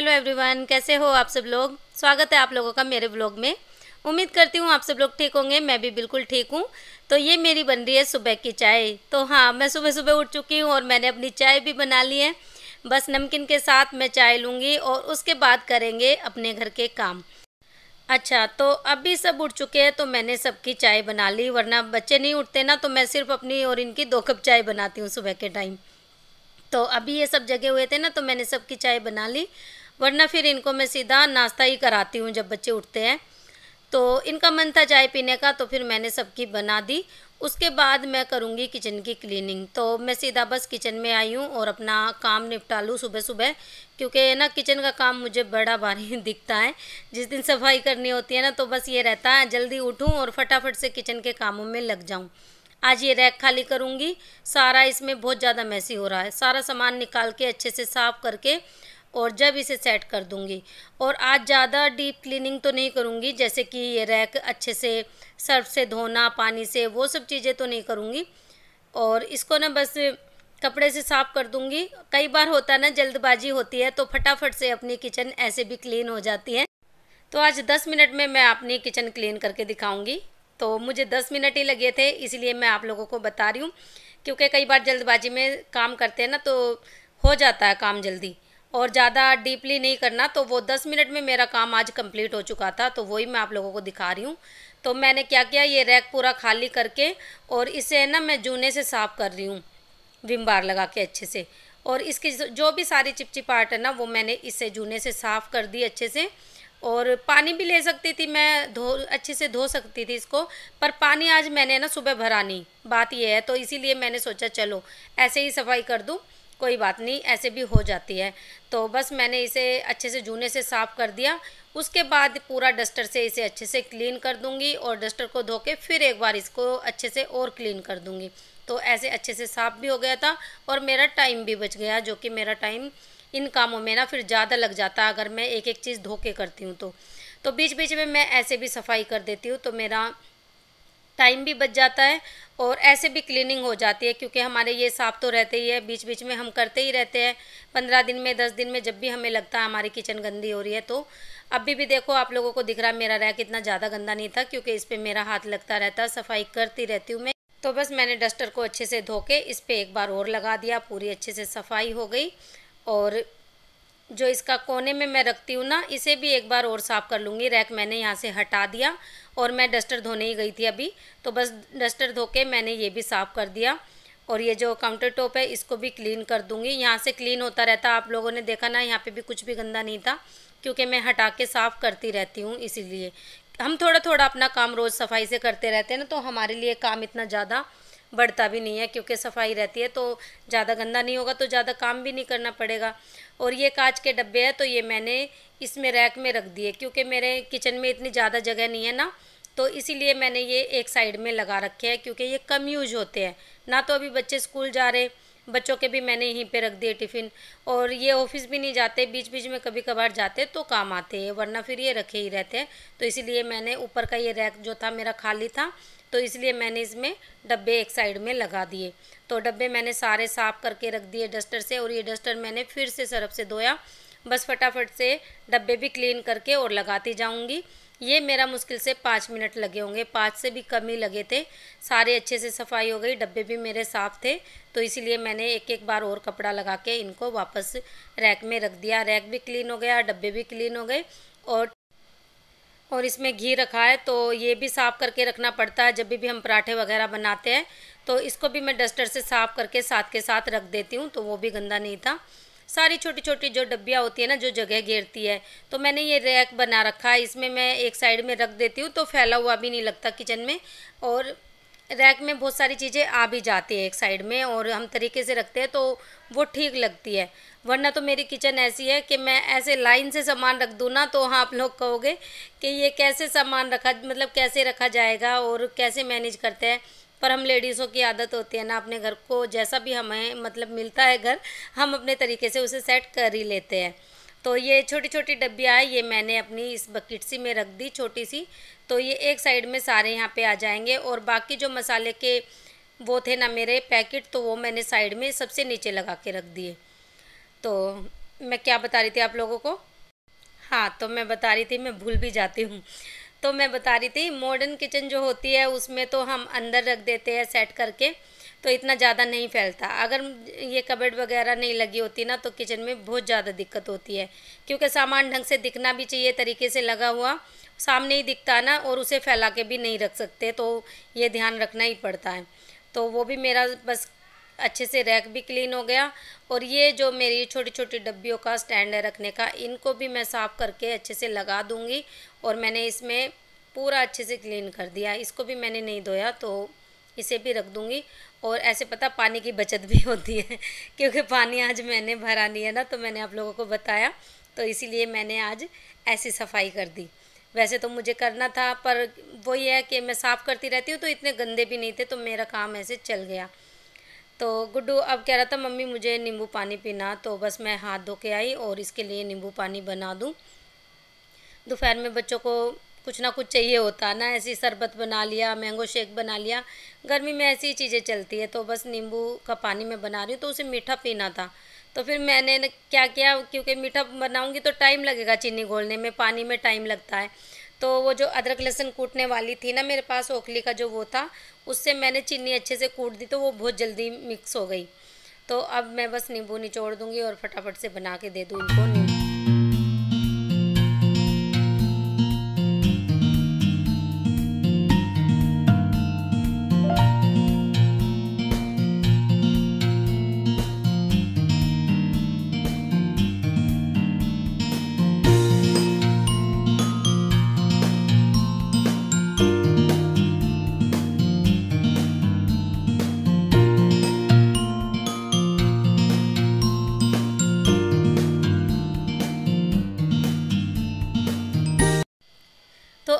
hello everyone कैसे हो आप सब लोग स्वागत है आप लोगों का मेरे ब्लॉग में उम्मीद करती हूँ आप सब लोग ठीक होंगे मैं भी बिल्कुल ठीक हूँ तो ये मेरी बन रही है सुबह की चाय तो हाँ मैं सुबह सुबह उठ चुकी हूँ और मैंने अपनी चाय भी बना ली है बस नमकीन के साथ मैं चाय लूँगी और उसके बाद करेंगे अपने घर के काम अच्छा तो अभी सब उठ चुके हैं तो मैंने सबकी चाय बना ली वरना बच्चे नहीं उठते ना तो मैं सिर्फ अपनी और इनकी दो कप चाय बनाती हूँ सुबह के टाइम तो अभी ये सब जगे हुए थे ना तो मैंने सबकी चाय बना ली वरना फिर इनको मैं सीधा नाश्ता ही कराती हूँ जब बच्चे उठते हैं तो इनका मन था चाय पीने का तो फिर मैंने सबकी बना दी उसके बाद मैं करूँगी किचन की क्लीनिंग तो मैं सीधा बस किचन में आई हूँ और अपना काम निपटा लूँ सुबह सुबह क्योंकि ना किचन का काम मुझे बड़ा भारी दिखता है जिस दिन सफाई करनी होती है ना तो बस ये रहता है जल्दी उठूँ और फटाफट से किचन के कामों में लग जाऊँ आज ये रैक खाली करूँगी सारा इसमें बहुत ज़्यादा मैसी हो रहा है सारा सामान निकाल के अच्छे से साफ़ करके और जब इसे सेट कर दूंगी और आज ज़्यादा डीप क्लीनिंग तो नहीं करूँगी जैसे कि ये रैक अच्छे से सर्फ से धोना पानी से वो सब चीज़ें तो नहीं करूँगी और इसको ना बस कपड़े से साफ़ कर दूंगी कई बार होता है ना जल्दबाजी होती है तो फटाफट से अपनी किचन ऐसे भी क्लीन हो जाती है तो आज दस मिनट में मैं अपनी किचन क्लीन करके दिखाऊंगी तो मुझे दस मिनट ही लगे थे इसलिए मैं आप लोगों को बता रही हूँ क्योंकि कई बार जल्दबाजी में काम करते हैं ना तो हो जाता है काम जल्दी और ज़्यादा डीपली नहीं करना तो वो दस मिनट में मेरा काम आज कंप्लीट हो चुका था तो वही मैं आप लोगों को दिखा रही हूँ तो मैंने क्या किया ये रैक पूरा खाली करके और इसे है ना मैं जूने से साफ़ कर रही हूँ विम बार लगा के अच्छे से और इसकी जो भी सारी चिपचिपाहट है ना वो मैंने इसे जूने से साफ़ कर दी अच्छे से और पानी भी ले सकती थी मैं धो अच्छे से धो सकती थी इसको पर पानी आज मैंने ना सुबह भरा नहीं बात ये है तो इसीलिए मैंने सोचा चलो ऐसे ही सफाई कर दूँ कोई बात नहीं ऐसे भी हो जाती है तो बस मैंने इसे अच्छे से जूने से साफ़ कर दिया उसके बाद पूरा डस्टर से इसे अच्छे से क्लीन कर दूंगी और डस्टर को धो के फिर एक बार इसको अच्छे से और क्लीन कर दूंगी तो ऐसे अच्छे से साफ़ भी हो गया था और मेरा टाइम भी बच गया जो कि मेरा टाइम इन कामों में ना फिर ज़्यादा लग जाता अगर मैं एक एक चीज़ धो के करती हूँ तो तो बीच बीच में मैं ऐसे भी सफाई कर देती हूँ तो मेरा टाइम भी बच जाता है और ऐसे भी क्लीनिंग हो जाती है क्योंकि हमारे ये साफ तो रहते ही है बीच बीच में हम करते ही रहते हैं पंद्रह दिन में दस दिन में जब भी हमें लगता है हमारी किचन गंदी हो रही है तो अभी भी देखो आप लोगों को दिख रहा मेरा रैक इतना ज़्यादा गंदा नहीं था क्योंकि इस पर मेरा हाथ लगता रहता सफाई करती रहती हूँ मैं तो बस मैंने डस्टर को अच्छे से धो के इस पर एक बार और लगा दिया पूरी अच्छे से सफाई हो गई और जो इसका कोने में मैं रखती हूँ ना इसे भी एक बार और साफ़ कर लूँगी रैक मैंने यहाँ से हटा दिया और मैं डस्टर धोने ही गई थी अभी तो बस डस्टर धो के मैंने ये भी साफ़ कर दिया और ये जो काउंटर टॉप है इसको भी क्लीन कर दूँगी यहाँ से क्लीन होता रहता आप लोगों ने देखा ना यहाँ पर भी कुछ भी गंदा नहीं था क्योंकि मैं हटा के साफ़ करती रहती हूँ इसीलिए हम थोड़ा थोड़ा अपना काम रोज़ सफाई से करते रहते हैं ना तो हमारे लिए काम इतना ज़्यादा बढ़ता भी नहीं है क्योंकि सफाई रहती है तो ज़्यादा गंदा नहीं होगा तो ज़्यादा काम भी नहीं करना पड़ेगा और ये कांच के डब्बे हैं तो ये मैंने इसमें रैक में रख दिए क्योंकि मेरे किचन में इतनी ज़्यादा जगह नहीं है ना तो इसीलिए मैंने ये एक साइड में लगा रखे हैं क्योंकि ये कम यूज होते हैं ना तो अभी बच्चे स्कूल जा रहे बच्चों के भी मैंने यहीं पे रख दिए टिफ़िन और ये ऑफिस भी नहीं जाते बीच बीच में कभी कभार जाते तो काम आते हैं वरना फिर ये रखे ही रहते हैं तो इसीलिए मैंने ऊपर का ये रैक जो था मेरा खाली था तो इसलिए मैंने इसमें डब्बे एक साइड में लगा दिए तो डब्बे मैंने सारे साफ़ करके रख दिए डस्टर से और ये डस्टर मैंने फिर से सरफ से धोया बस फटाफट से डब्बे भी क्लीन करके और लगाती जाऊँगी ये मेरा मुश्किल से पाँच मिनट लगे होंगे पाँच से भी कम ही लगे थे सारे अच्छे से सफाई हो गई डब्बे भी मेरे साफ़ थे तो इसीलिए मैंने एक एक बार और कपड़ा लगा के इनको वापस रैक में रख दिया रैक भी क्लीन हो गया डब्बे भी क्लीन हो गए और और इसमें घी रखा है तो ये भी साफ़ करके रखना पड़ता है जब भी, भी हम पराठे वगैरह बनाते हैं तो इसको भी मैं डस्टर से साफ़ करके साथ के साथ रख देती हूँ तो वो भी गंदा नहीं था सारी छोटी छोटी जो डब्बियाँ होती है ना जो जगह घेरती है तो मैंने ये रैक बना रखा है इसमें मैं एक साइड में रख देती हूँ तो फैला हुआ भी नहीं लगता किचन में और रैक में बहुत सारी चीज़ें आ भी जाती है एक साइड में और हम तरीके से रखते हैं तो वो ठीक लगती है वरना तो मेरी किचन ऐसी है कि मैं ऐसे लाइन से सामान रख दूँ ना तो हाँ आप लोग कहोगे कि ये कैसे सामान रखा मतलब कैसे रखा जाएगा और कैसे मैनेज करते हैं पर हम लेडीज़ों की आदत होती है ना अपने घर को जैसा भी हमें मतलब मिलता है घर हम अपने तरीके से उसे सेट कर ही लेते हैं तो ये छोटी छोटी डब्बियाँ है ये मैंने अपनी इस बकेट सी में रख दी छोटी सी तो ये एक साइड में सारे यहाँ पे आ जाएंगे और बाकी जो मसाले के वो थे ना मेरे पैकेट तो वो मैंने साइड में सबसे नीचे लगा के रख दिए तो मैं क्या बता रही थी आप लोगों को हाँ तो मैं बता रही थी मैं भूल भी जाती हूँ तो मैं बता रही थी मॉडर्न किचन जो होती है उसमें तो हम अंदर रख देते हैं सेट करके तो इतना ज़्यादा नहीं फैलता अगर ये कबड वगैरह नहीं लगी होती ना तो किचन में बहुत ज़्यादा दिक्कत होती है क्योंकि सामान ढंग से दिखना भी चाहिए तरीके से लगा हुआ सामने ही दिखता ना और उसे फैला के भी नहीं रख सकते तो ये ध्यान रखना ही पड़ता है तो वो भी मेरा बस अच्छे से रैक भी क्लीन हो गया और ये जो मेरी छोटी छोटी डब्बियों का स्टैंड है रखने का इनको भी मैं साफ़ करके अच्छे से लगा दूँगी और मैंने इसमें पूरा अच्छे से क्लीन कर दिया इसको भी मैंने नहीं धोया तो इसे भी रख दूँगी और ऐसे पता पानी की बचत भी होती है क्योंकि पानी आज मैंने भरा नहीं है ना तो मैंने आप लोगों को बताया तो इसीलिए मैंने आज ऐसी सफाई कर दी वैसे तो मुझे करना था पर वही है कि मैं साफ़ करती रहती हूँ तो इतने गंदे भी नहीं थे तो मेरा काम ऐसे चल गया तो गुड्डू अब कह रहा था मम्मी मुझे नींबू पानी पीना तो बस मैं हाथ धो के आई और इसके लिए नींबू पानी बना दूँ दोपहर में बच्चों को कुछ ना कुछ चाहिए होता ना ऐसी शरबत बना लिया मैंगो शेक बना लिया गर्मी में ऐसी चीज़ें चलती है तो बस नींबू का पानी मैं बना रही हूँ तो उसे मीठा पीना था तो फिर मैंने क्या किया क्योंकि मीठा बनाऊँगी तो टाइम लगेगा चीनी घोलने में पानी में टाइम लगता है तो वो जो अदरक लहसुन कूटने वाली थी ना मेरे पास ओखली का जो वो था उससे मैंने चीनी अच्छे से कूट दी तो वो बहुत जल्दी मिक्स हो गई तो अब मैं बस नींबू निचोड़ दूँगी और फटाफट से बना के दे दूँ इनको नींबू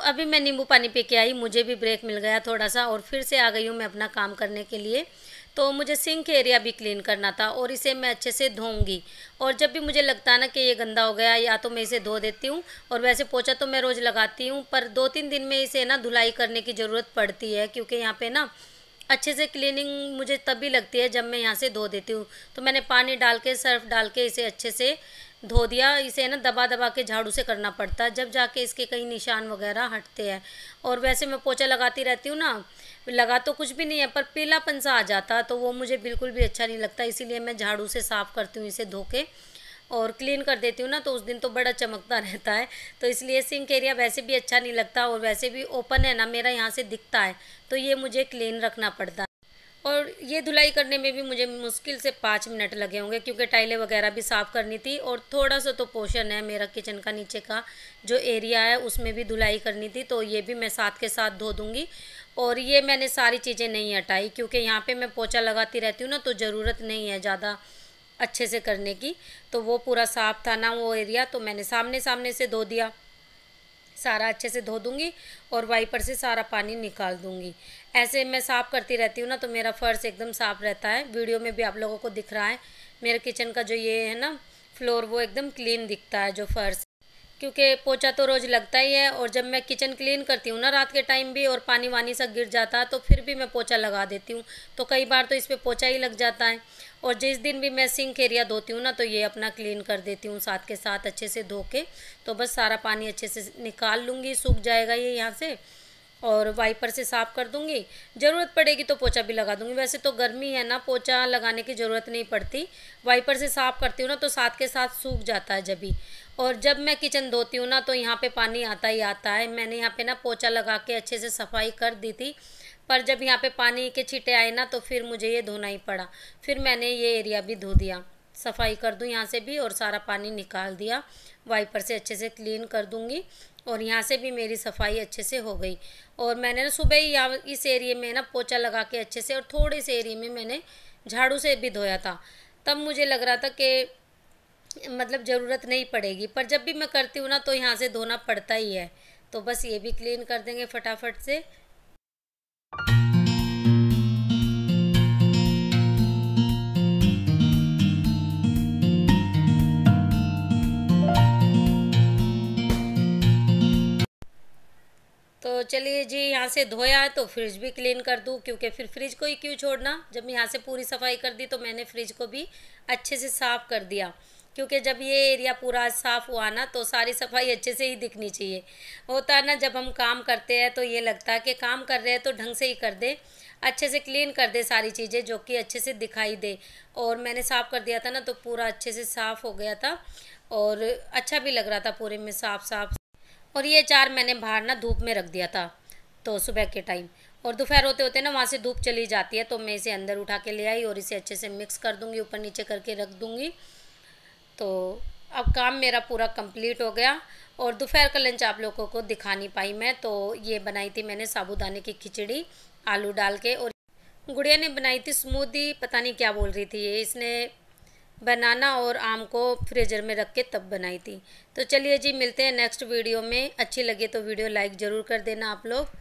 अभी मैं नींबू पानी पी के आई मुझे भी ब्रेक मिल गया थोड़ा सा और फिर से आ गई हूँ मैं अपना काम करने के लिए तो मुझे सिंक एरिया भी क्लीन करना था और इसे मैं अच्छे से धोऊंगी और जब भी मुझे लगता ना कि ये गंदा हो गया या तो मैं इसे धो देती हूँ और वैसे पोछा तो मैं रोज़ लगाती हूँ पर दो तीन दिन में इसे ना धुलाई करने की ज़रूरत पड़ती है क्योंकि यहाँ पर ना अच्छे से क्लीनिंग मुझे तभी लगती है जब मैं यहाँ से धो देती हूँ तो मैंने पानी डाल के सर्फ डाल के इसे अच्छे से धो दिया इसे ना दबा दबा के झाड़ू से करना पड़ता है जब जाके इसके कहीं निशान वगैरह हटते हैं और वैसे मैं पोछा लगाती रहती हूँ ना लगा तो कुछ भी नहीं है पर पीलापन सा आ जाता तो वो मुझे बिल्कुल भी अच्छा नहीं लगता इसीलिए मैं झाड़ू से साफ़ करती हूँ इसे धो के और क्लीन कर देती हूँ ना तो उस दिन तो बड़ा चमकता रहता है तो इसलिए सिंक एरिया वैसे भी अच्छा नहीं लगता और वैसे भी ओपन है ना मेरा यहाँ से दिखता है तो ये मुझे क्लीन रखना पड़ता है और ये धुलाई करने में भी मुझे मुश्किल से पाँच मिनट लगे होंगे क्योंकि टाइलें वगैरह भी साफ़ करनी थी और थोड़ा सा तो पोर्शन है मेरा किचन का नीचे का जो एरिया है उसमें भी धुलाई करनी थी तो ये भी मैं साथ के साथ धो दूँगी और ये मैंने सारी चीज़ें नहीं हटाई क्योंकि यहाँ पे मैं पोछा लगाती रहती हूँ ना तो ज़रूरत नहीं है ज़्यादा अच्छे से करने की तो वो पूरा साफ़ था ना वो एरिया तो मैंने सामने सामने से धो दिया सारा अच्छे से धो दूँगी और वाइपर से सारा पानी निकाल दूँगी ऐसे मैं साफ़ करती रहती हूँ ना तो मेरा फ़र्श एकदम साफ़ रहता है वीडियो में भी आप लोगों को दिख रहा है मेरे किचन का जो ये है ना फ्लोर वो एकदम क्लीन दिखता है जो फ़र्श क्योंकि पोछा तो रोज़ लगता ही है और जब मैं किचन क्लीन करती हूँ ना रात के टाइम भी और पानी वानी सा गिर जाता है तो फिर भी मैं पोछा लगा देती हूँ तो कई बार तो इस पर पोछा ही लग जाता है और जिस दिन भी मैं सिंक एरिया धोती हूँ ना तो ये अपना क्लीन कर देती हूँ साथ के साथ अच्छे से धो के तो बस सारा पानी अच्छे से निकाल लूँगी सूख जाएगा ये यहाँ से और वाइपर से साफ़ कर दूँगी ज़रूरत पड़ेगी तो पोछा भी लगा दूँगी वैसे तो गर्मी है ना पोछा लगाने की ज़रूरत नहीं पड़ती वाइपर से साफ़ करती हूँ ना तो साथ के साथ सूख जाता है जब ही और जब मैं किचन धोती हूँ ना तो यहाँ पे पानी आता ही आता है मैंने यहाँ पे ना पोछा लगा के अच्छे से सफाई कर दी थी पर जब यहाँ पे पानी के छीटे आए ना तो फिर मुझे ये धोना ही पड़ा फिर मैंने ये एरिया भी धो दिया सफाई कर दूँ यहाँ से भी और सारा पानी निकाल दिया वाइपर से अच्छे से क्लीन कर दूँगी और यहाँ से भी मेरी सफाई अच्छे से हो गई और मैंने ना सुबह ही यहाँ इस एरिए में ना पोचा लगा के अच्छे से और थोड़े से एरिए में मैंने झाड़ू से भी धोया था तब मुझे लग रहा था कि मतलब ज़रूरत नहीं पड़ेगी पर जब भी मैं करती हूँ ना तो यहाँ से धोना पड़ता ही है तो बस ये भी क्लीन कर देंगे फटाफट से तो चलिए जी यहाँ से धोया है तो फ्रिज भी क्लीन कर दूँ क्योंकि फिर फ्रिज को ही क्यों छोड़ना जब यहाँ से पूरी सफाई कर दी तो मैंने फ्रिज को भी अच्छे से साफ़ कर दिया क्योंकि जब ये एरिया पूरा साफ़ हुआ ना तो सारी सफाई अच्छे से ही दिखनी चाहिए होता है ना जब हम काम करते हैं तो ये लगता है कि काम कर रहे हैं तो ढंग से ही कर दे अच्छे से क्लीन कर दे सारी चीज़ें जो कि अच्छे से दिखाई दे और मैंने साफ़ कर दिया था ना तो पूरा अच्छे से साफ़ हो गया था और अच्छा भी लग रहा था पूरे में साफ़ साफ़ और ये अचार मैंने बाहर ना धूप में रख दिया था तो सुबह के टाइम और दोपहर होते होते ना वहाँ से धूप चली जाती है तो मैं इसे अंदर उठा के ले आई और इसे अच्छे से मिक्स कर दूँगी ऊपर नीचे करके रख दूँगी तो अब काम मेरा पूरा कंप्लीट हो गया और दोपहर का लंच आप लोगों को दिखा नहीं पाई मैं तो ये बनाई थी मैंने साबूदाने की खिचड़ी आलू डाल के और गुड़िया ने बनाई थी स्मूदी पता नहीं क्या बोल रही थी ये इसने बनाना और आम को फ्रीजर में रख के तब बनाई थी तो चलिए जी मिलते हैं नेक्स्ट वीडियो में अच्छी लगे तो वीडियो लाइक ज़रूर कर देना आप लोग